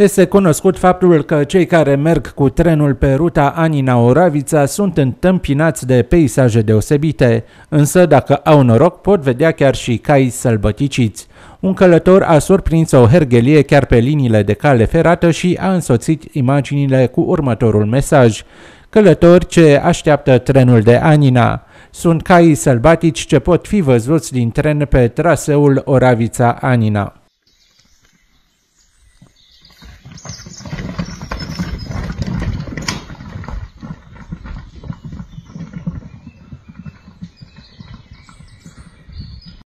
Este cunoscut faptul că cei care merg cu trenul pe ruta Anina-Oravița sunt întâmpinați de peisaje deosebite, însă dacă au noroc pot vedea chiar și cai sălbăticiți. Un călător a surprins o hergelie chiar pe liniile de cale ferată și a însoțit imaginile cu următorul mesaj. Călători ce așteaptă trenul de Anina. Sunt caii sălbatici ce pot fi văzuți din tren pe traseul Oravița-Anina.